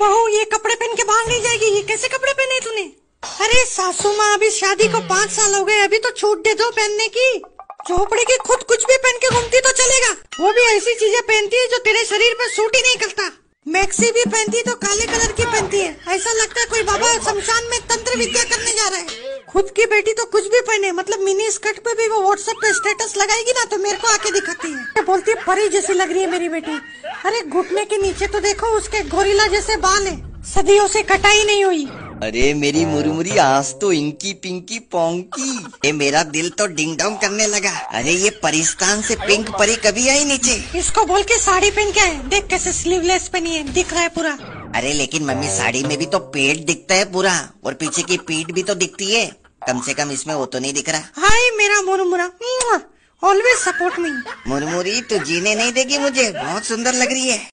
बहू ये कपड़े पहन के भाग नहीं जाएगी ये कैसे कपड़े पहने तूने अरे सासू माँ अभी शादी को पाँच साल हो गए अभी तो छूट दे दो पहनने की झोपड़ी की खुद कुछ भी पहन के घूमती तो चलेगा वो भी ऐसी चीजें पहनती है जो तेरे शरीर में सूट ही नहीं करता मैक्सी भी पहनती तो काले कलर की पहनती है ऐसा लगता है कोई बाबा शमशान में तंत्र विद्या करने जा रहा है खुद की बेटी तो कुछ भी पहने मतलब मिनी स्कर्ट पे भी वो व्हाट्सएप पे स्टेटस लगाएगी ना तो मेरे को आके दिखाती है बोलती है परी जैसी लग रही है मेरी बेटी अरे घुटने के नीचे तो देखो उसके गोरिला जैसे बाल है सदियों से कटाई नहीं हुई अरे मेरी मुरमुरी आज तो इनकी पिंकी पोंकी ये मेरा दिल तो डिंग डोंग करने लगा अरे ये परिस्तान से पिंक परी कभी आई नीचे इसको बोल के साड़ी पहन के आए देख कैसे स्लीवलेस पहनी है दिख रहा है पूरा अरे लेकिन मम्मी साड़ी में भी तो पेट दिखता है पूरा और पीछे की पीठ भी तो दिखती है कम से कम इसमें वो तो नहीं दिख रहा हाय मेरा मुरमुरा ऑलवेज सपोर्ट मी मुरमुरी तो जीने नहीं देगी मुझे बहुत सुंदर लग रही है